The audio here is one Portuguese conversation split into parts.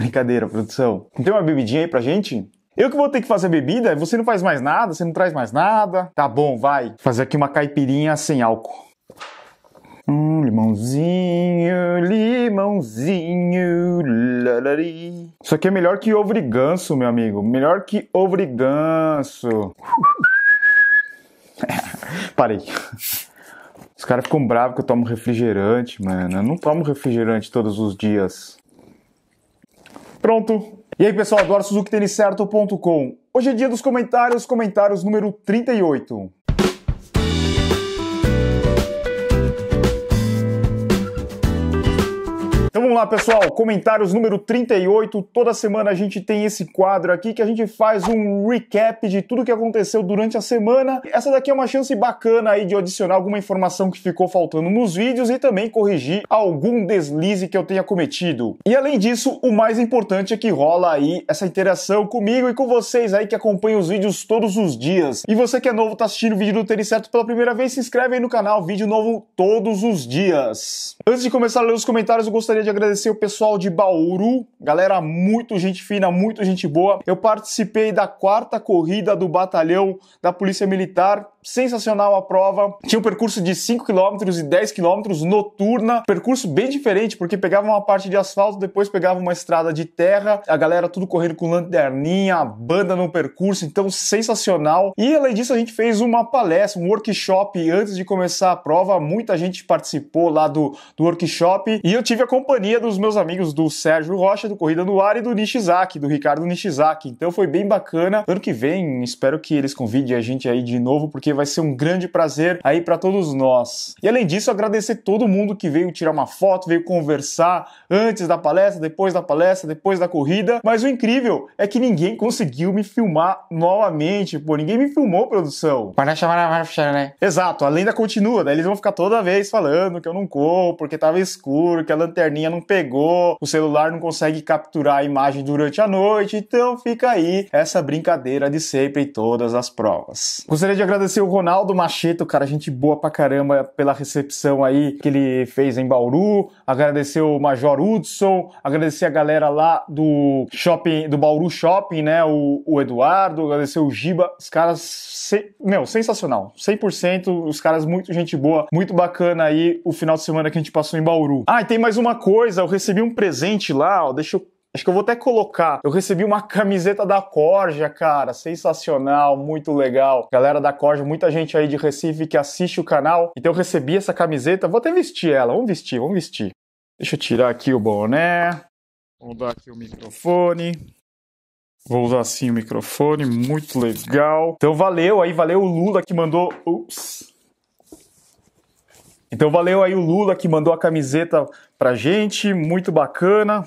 Brincadeira, produção. Não tem uma bebidinha aí pra gente? Eu que vou ter que fazer bebida? Você não faz mais nada? Você não traz mais nada? Tá bom, vai. Fazer aqui uma caipirinha sem álcool. Hum, limãozinho, limãozinho, lalari. Isso aqui é melhor que ovo de ganso, meu amigo. Melhor que ovo de ganso. Parei. Os caras ficam bravos que eu tomo refrigerante, mano. Eu não tomo refrigerante todos os dias. Pronto. E aí, pessoal, agora Suzuki Certo.com. Hoje é dia dos comentários, comentários número 38. Vamos lá, pessoal. Comentários número 38. Toda semana a gente tem esse quadro aqui que a gente faz um recap de tudo que aconteceu durante a semana. Essa daqui é uma chance bacana aí de adicionar alguma informação que ficou faltando nos vídeos e também corrigir algum deslize que eu tenha cometido. E além disso, o mais importante é que rola aí essa interação comigo e com vocês aí que acompanham os vídeos todos os dias. E você que é novo, tá assistindo o vídeo do Tênis Certo pela primeira vez, se inscreve aí no canal, vídeo novo todos os dias. Antes de começar a ler os comentários, eu gostaria de agradecer agradecer o pessoal de Bauru, galera, muito gente fina, muito gente boa. Eu participei da quarta corrida do batalhão da Polícia Militar sensacional a prova. Tinha um percurso de 5 km e 10 km noturna, percurso bem diferente, porque pegava uma parte de asfalto, depois pegava uma estrada de terra, a galera tudo correndo com lanterninha, banda no percurso, então sensacional. E além disso, a gente fez uma palestra, um workshop antes de começar a prova, muita gente participou lá do, do workshop e eu tive a companhia dos meus amigos do Sérgio Rocha, do Corrida no Ar e do Nishizaki, do Ricardo Nishizaki, então foi bem bacana. Ano que vem, espero que eles convidem a gente aí de novo, porque porque vai ser um grande prazer aí para todos nós. E além disso, agradecer todo mundo que veio tirar uma foto, veio conversar antes da palestra, depois da palestra, depois da corrida. Mas o incrível é que ninguém conseguiu me filmar novamente, pô, ninguém me filmou, produção. não chamar né Exato, a lenda continua, daí né? eles vão ficar toda vez falando que eu não corro, porque tava escuro, que a lanterninha não pegou, o celular não consegue capturar a imagem durante a noite, então fica aí essa brincadeira de sempre em todas as provas. Gostaria de agradecer o Ronaldo Macheto, cara, gente boa pra caramba pela recepção aí que ele fez em Bauru. Agradecer o Major Hudson, agradecer a galera lá do shopping, do Bauru Shopping, né? O, o Eduardo, agradecer o Giba. Os caras, se, meu, sensacional. 100%, os caras muito gente boa, muito bacana aí o final de semana que a gente passou em Bauru. Ah, e tem mais uma coisa, eu recebi um presente lá, ó, deixa eu Acho que eu vou até colocar. Eu recebi uma camiseta da Corja, cara. Sensacional, muito legal. Galera da Corja, muita gente aí de Recife que assiste o canal. Então eu recebi essa camiseta. Vou até vestir ela. Vamos vestir, vamos vestir. Deixa eu tirar aqui o boné. Vou dar aqui o microfone. Vou usar assim o microfone, muito legal. Então valeu aí, valeu o Lula que mandou. Ups. Então valeu aí o Lula que mandou a camiseta pra gente, muito bacana.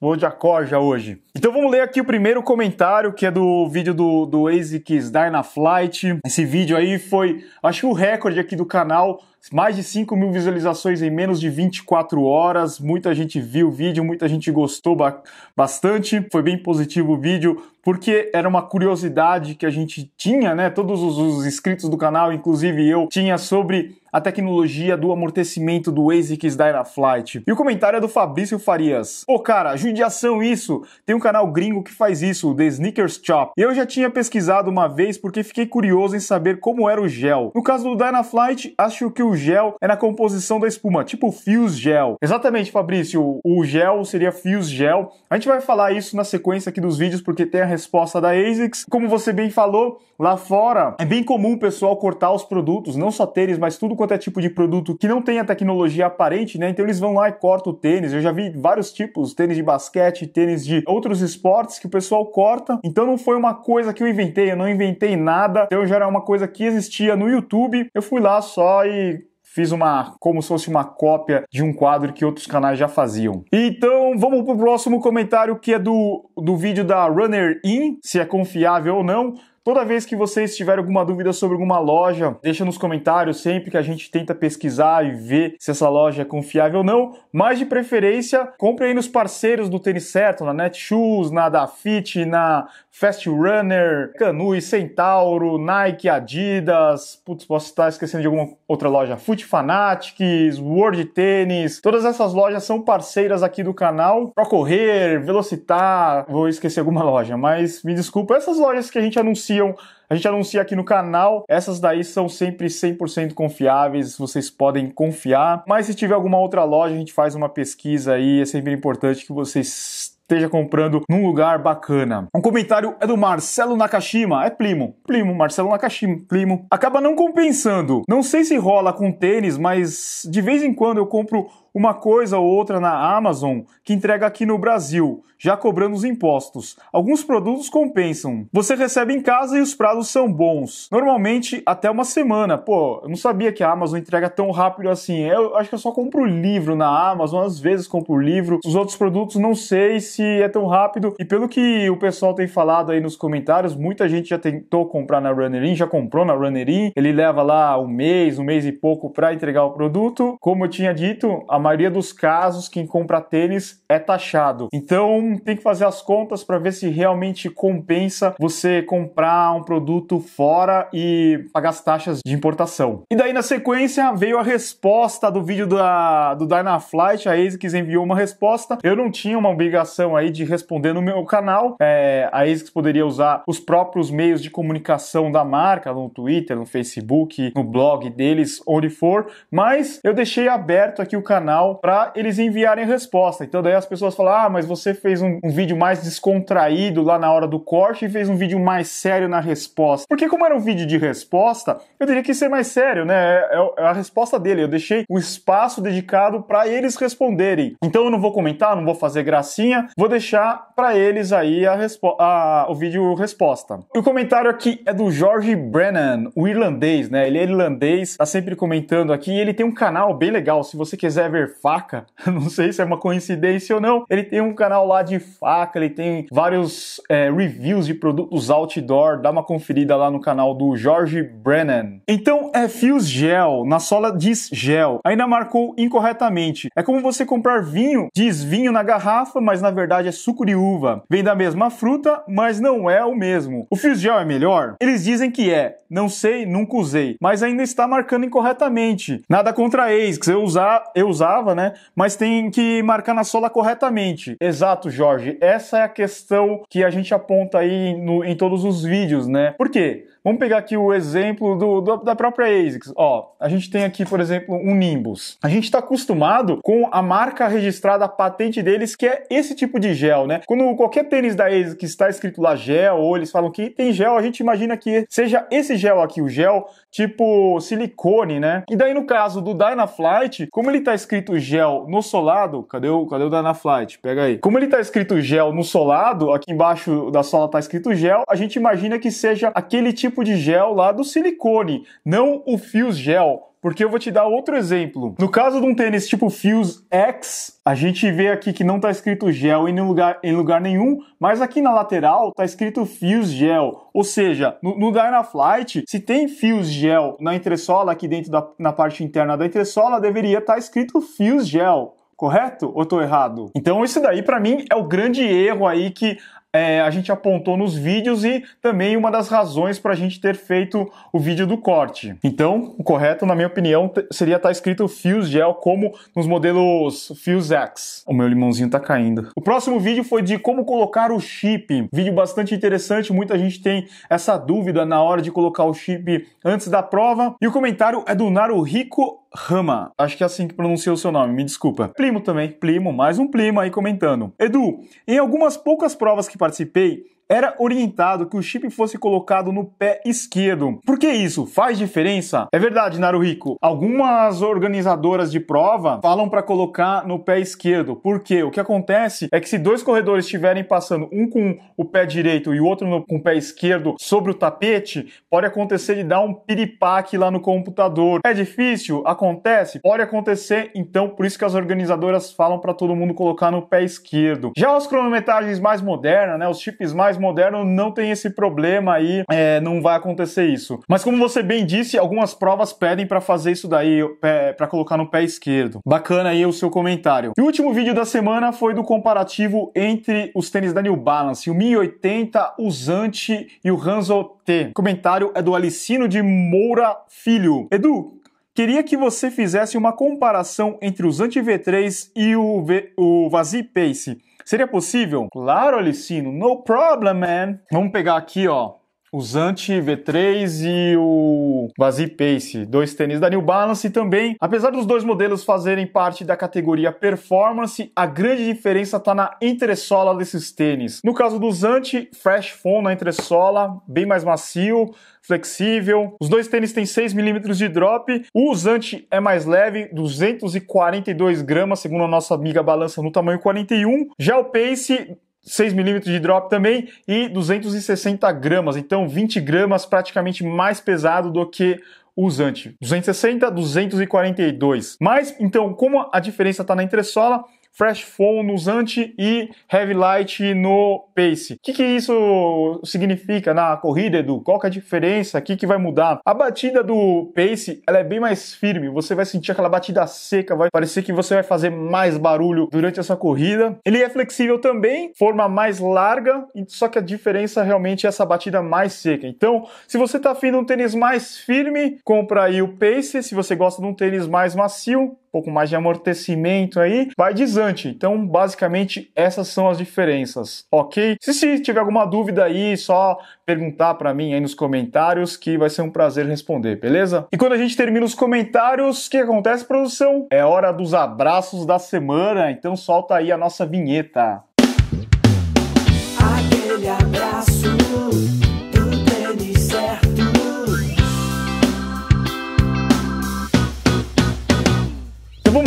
Vou de Acorja hoje. Então vamos ler aqui o primeiro comentário, que é do vídeo do, do ASICS Dynaflight. Esse vídeo aí foi, acho que o recorde aqui do canal mais de 5 mil visualizações em menos de 24 horas. Muita gente viu o vídeo, muita gente gostou ba bastante. Foi bem positivo o vídeo, porque era uma curiosidade que a gente tinha, né? Todos os, os inscritos do canal, inclusive eu, tinha sobre a tecnologia do amortecimento do ASICS Dynaflight. E o comentário é do Fabrício Farias. Pô, oh, cara, judiação isso! Tem um canal gringo que faz isso, o The Sneakers Chop. Eu já tinha pesquisado uma vez porque fiquei curioso em saber como era o gel. No caso do Dynaflight, acho que o gel é na composição da espuma, tipo fios Gel. Exatamente, Fabrício, o gel seria fios Gel. A gente vai falar isso na sequência aqui dos vídeos porque tem a resposta da ASICS. Como você bem falou, lá fora é bem comum o pessoal cortar os produtos, não só tênis, mas tudo quanto é tipo de produto que não tem a tecnologia aparente, né? Então eles vão lá e cortam o tênis. Eu já vi vários tipos, tênis de basquete, tênis de outros esportes que o pessoal corta. Então não foi uma coisa que eu inventei, eu não inventei nada. Então já era uma coisa que existia no YouTube. Eu fui lá só e fiz uma como se fosse uma cópia de um quadro que outros canais já faziam. Então vamos pro próximo comentário que é do, do vídeo da Runner In, se é confiável ou não. Toda vez que vocês tiverem alguma dúvida sobre alguma loja, deixa nos comentários sempre que a gente tenta pesquisar e ver se essa loja é confiável ou não. Mas de preferência, compre aí nos parceiros do Tênis Certo, na Netshoes, na Dafit, na Fast Runner, e Centauro, Nike, Adidas, putz, posso estar esquecendo de alguma outra loja, Foot Fanatics, World Tênis, todas essas lojas são parceiras aqui do canal, correr, Velocitar, vou esquecer alguma loja, mas me desculpa, essas lojas que a gente anuncia anunciam, a gente anuncia aqui no canal. Essas daí são sempre 100% confiáveis, vocês podem confiar. Mas se tiver alguma outra loja, a gente faz uma pesquisa aí, é sempre importante que vocês esteja comprando num lugar bacana. Um comentário é do Marcelo Nakashima, é primo, primo, Marcelo Nakashima, primo. Acaba não compensando. Não sei se rola com tênis, mas de vez em quando eu compro uma coisa ou outra na Amazon que entrega aqui no Brasil, já cobrando os impostos. Alguns produtos compensam. Você recebe em casa e os prazos são bons. Normalmente até uma semana. Pô, eu não sabia que a Amazon entrega tão rápido assim. Eu acho que eu só compro livro na Amazon, às vezes compro livro. Os outros produtos não sei se é tão rápido. E pelo que o pessoal tem falado aí nos comentários, muita gente já tentou comprar na Runnerin, já comprou na Runnerin. Ele leva lá um mês, um mês e pouco para entregar o produto. Como eu tinha dito, a maioria dos casos, quem compra tênis é taxado. Então, tem que fazer as contas para ver se realmente compensa você comprar um produto fora e pagar as taxas de importação. E daí, na sequência, veio a resposta do vídeo da, do Dynaflight. A ASICS enviou uma resposta. Eu não tinha uma obrigação aí de responder no meu canal. É, a ASICS poderia usar os próprios meios de comunicação da marca, no Twitter, no Facebook, no blog deles, onde for. Mas eu deixei aberto aqui o canal canal para eles enviarem resposta. Então daí as pessoas falam: ah, mas você fez um, um, vídeo mais descontraído lá na hora do corte e fez um vídeo mais sério na resposta. Porque como era um vídeo de resposta, eu teria que ser é mais sério, né? É, é, é a resposta dele. Eu deixei um espaço dedicado para eles responderem. Então eu não vou comentar, não vou fazer gracinha, vou deixar para eles aí a, resposta, o vídeo resposta. E o comentário aqui é do Jorge Brennan, o irlandês, né? Ele é irlandês, tá sempre comentando aqui. ele tem um canal bem legal. Se você quiser ver Faca, não sei se é uma coincidência ou não, ele tem um canal lá de faca, ele tem vários é, reviews de produtos outdoor, dá uma conferida lá no canal do Jorge Brennan. Então é fios gel, na sola diz gel, ainda marcou incorretamente. É como você comprar vinho, diz vinho na garrafa, mas na verdade é suco de uva. Vem da mesma fruta, mas não é o mesmo. O fio gel é melhor? Eles dizem que é, não sei, nunca usei, mas ainda está marcando incorretamente. Nada contra ex, que eu usar, eu usar usava, né? Mas tem que marcar na sola corretamente. Exato, Jorge. Essa é a questão que a gente aponta aí no, em todos os vídeos, né? Por quê? Vamos pegar aqui o exemplo do, do, da própria ASICS. Ó, a gente tem aqui, por exemplo, um Nimbus. A gente está acostumado com a marca registrada, a patente deles, que é esse tipo de gel, né? Quando qualquer tênis da ASICS está escrito lá gel, ou eles falam que tem gel, a gente imagina que seja esse gel aqui, o gel tipo silicone, né? E daí no caso do Dynaflight, como ele está escrito gel no solado, cadê o, cadê o Dynaflight? Pega aí. Como ele está escrito gel no solado, aqui embaixo da sola está escrito gel, a gente imagina que seja aquele tipo tipo de gel lá do silicone, não o fios gel. Porque eu vou te dar outro exemplo. No caso de um tênis tipo Fuse X, a gente vê aqui que não está escrito gel em lugar, em lugar nenhum, mas aqui na lateral está escrito Fuse Gel. Ou seja, no, no Dynaflight, se tem Fuse Gel na entressola, aqui dentro da na parte interna da entressola, deveria estar tá escrito Fuse Gel correto ou estou errado? Então isso daí para mim é o grande erro aí que é, a gente apontou nos vídeos e também uma das razões para a gente ter feito o vídeo do corte. Então, o correto, na minha opinião, seria estar tá escrito Fuse Gel como nos modelos Fuse X. O meu limãozinho está caindo. O próximo vídeo foi de como colocar o chip. Vídeo bastante interessante, muita gente tem essa dúvida na hora de colocar o chip antes da prova. E o comentário é do Naruhiko Rama. Acho que é assim que pronuncia o seu nome, me desculpa. Plimo também, Plimo, mais um Plimo aí comentando. Edu, em algumas poucas provas que participei, era orientado que o chip fosse colocado no pé esquerdo. Por que isso? Faz diferença? É verdade, Naruhiko. Algumas organizadoras de prova falam para colocar no pé esquerdo. Por quê? o que acontece é que se dois corredores estiverem passando um com o pé direito e o outro com o pé esquerdo sobre o tapete, pode acontecer de dar um piripaque lá no computador. É difícil? Acontece? Pode acontecer, então por isso que as organizadoras falam para todo mundo colocar no pé esquerdo. Já as cronometragens mais modernas, né, os chips mais mais moderno não tem esse problema aí, é, não vai acontecer isso. Mas como você bem disse, algumas provas pedem para fazer isso daí, é, para colocar no pé esquerdo. Bacana aí o seu comentário. E o último vídeo da semana foi do comparativo entre os tênis da New Balance, o 1080, o Zante e o Hanzo T. O comentário é do Alicino de Moura Filho. Edu, Queria que você fizesse uma comparação entre o Zante V3 e o, v, o Vazi Pace. Seria possível? Claro, Alicino. No problem, man. Vamos pegar aqui, ó, o Zante V3 e o Vazie Pace, dois tênis da New Balance e também. Apesar dos dois modelos fazerem parte da categoria performance, a grande diferença está na entressola desses tênis. No caso do Zante, Fresh Foam na entressola, bem mais macio, flexível. Os dois tênis têm 6 milímetros de drop. O Zante é mais leve, 242 gramas, segundo a nossa amiga balança no tamanho 41. Já o Pace 6mm de drop também e 260 gramas, então 20 gramas praticamente mais pesado do que usante. 260, 242. Mas então, como a diferença está na entressola, Fresh Foam nos Anti e Heavy Light no Pace. O que, que isso significa na corrida, Edu? Qual que é a diferença? O que, que vai mudar? A batida do Pace ela é bem mais firme, você vai sentir aquela batida seca, vai parecer que você vai fazer mais barulho durante essa corrida. Ele é flexível também, forma mais larga, só que a diferença realmente é essa batida mais seca. Então, se você está afim de um tênis mais firme, compra aí o Pace. Se você gosta de um tênis mais macio, pouco mais de amortecimento aí, vai desante. Então, basicamente, essas são as diferenças, ok? Se, se tiver alguma dúvida aí, só perguntar para mim aí nos comentários que vai ser um prazer responder, beleza? E quando a gente termina os comentários, o que acontece, produção? É hora dos abraços da semana, então solta aí a nossa vinheta.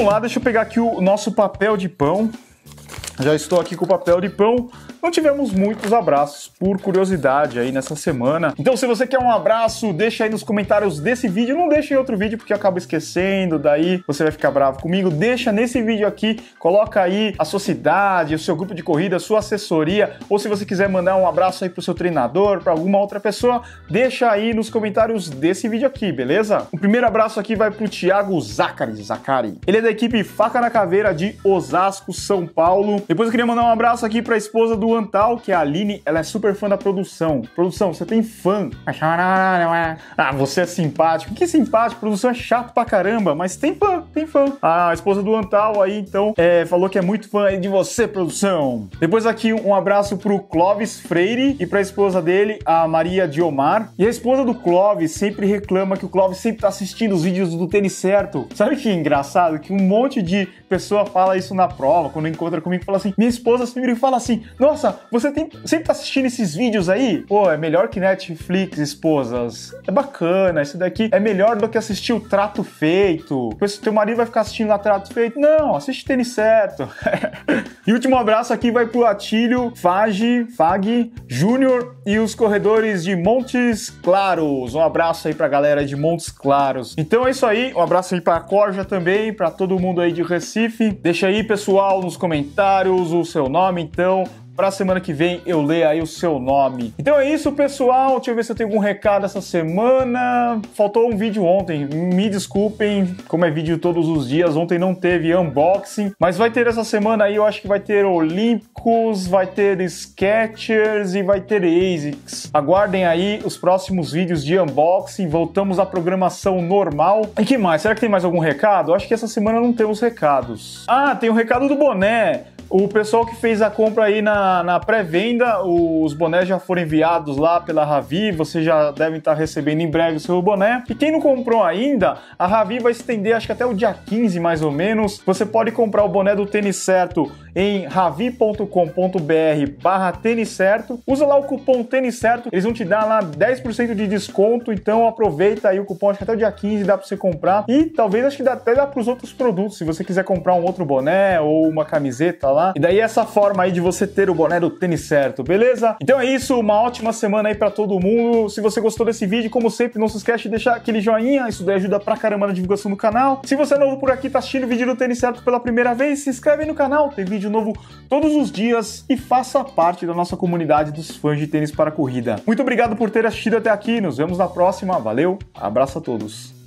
lá, deixa eu pegar aqui o nosso papel de pão. Já estou aqui com o papel de pão não tivemos muitos abraços por curiosidade aí nessa semana. Então, se você quer um abraço, deixa aí nos comentários desse vídeo, não deixa em outro vídeo porque eu acabo esquecendo, daí você vai ficar bravo comigo. Deixa nesse vídeo aqui, coloca aí a sua cidade, o seu grupo de corrida, a sua assessoria, ou se você quiser mandar um abraço aí pro seu treinador, para alguma outra pessoa, deixa aí nos comentários desse vídeo aqui, beleza? O primeiro abraço aqui vai pro Thiago Zacari, Zacari. Ele é da equipe Faca na Caveira de Osasco, São Paulo. Depois eu queria mandar um abraço aqui para a esposa do Antal, que é a Aline, ela é super fã da produção. Produção, você tem fã. Ah, você é simpático. Que simpático, produção é chato pra caramba, mas tem fã, tem fã. A esposa do Antal aí, então, é, falou que é muito fã de você, produção. Depois aqui, um abraço pro Clóvis Freire e pra esposa dele, a Maria Diomar. E a esposa do Clóvis sempre reclama que o Clóvis sempre tá assistindo os vídeos do tênis certo. Sabe que é engraçado? Que um monte de pessoa fala isso na prova, quando encontra comigo, fala assim, minha esposa sempre fala assim, nossa, nossa, você tem, sempre tá assistindo esses vídeos aí? Pô, é melhor que Netflix, esposas. É bacana, esse daqui é melhor do que assistir o trato feito. Depois teu marido vai ficar assistindo lá trato feito. Não, assiste tênis certo. e último abraço aqui vai pro Atílio, Fage, Fag, Júnior e os corredores de Montes Claros. Um abraço aí pra galera de Montes Claros. Então é isso aí, um abraço aí pra Corja também, pra todo mundo aí de Recife. Deixa aí, pessoal, nos comentários o seu nome, então Pra semana que vem eu ler aí o seu nome. Então é isso, pessoal. Deixa eu ver se eu tenho algum recado essa semana. Faltou um vídeo ontem. Me desculpem, como é vídeo todos os dias. Ontem não teve unboxing, mas vai ter essa semana aí. Eu acho que vai ter Olímpicos, vai ter Sketchers e vai ter ASICS. Aguardem aí os próximos vídeos de unboxing. Voltamos à programação normal. E que mais? Será que tem mais algum recado? Eu acho que essa semana não temos recados. Ah, tem o um recado do boné. O pessoal que fez a compra aí na, na pré-venda, os bonés já foram enviados lá pela Ravi, vocês já devem estar recebendo em breve o seu boné. E quem não comprou ainda, a Ravi vai estender acho que até o dia 15 mais ou menos. Você pode comprar o boné do tênis certo em ravi.com.br barra tênis certo. Usa lá o cupom tênis certo, eles vão te dar lá 10% de desconto, então aproveita aí o cupom, acho que até o dia 15 dá para você comprar. E talvez acho que dá, até dá para os outros produtos, se você quiser comprar um outro boné ou uma camiseta lá, falar. E daí essa forma aí de você ter o boné do tênis certo, beleza? Então é isso, uma ótima semana aí para todo mundo. Se você gostou desse vídeo, como sempre, não se esquece de deixar aquele joinha, isso daí ajuda pra caramba na divulgação do canal. Se você é novo por aqui, tá assistindo o vídeo do tênis certo pela primeira vez, se inscreve aí no canal, tem vídeo novo todos os dias e faça parte da nossa comunidade dos fãs de tênis para corrida. Muito obrigado por ter assistido até aqui, nos vemos na próxima, valeu, abraço a todos.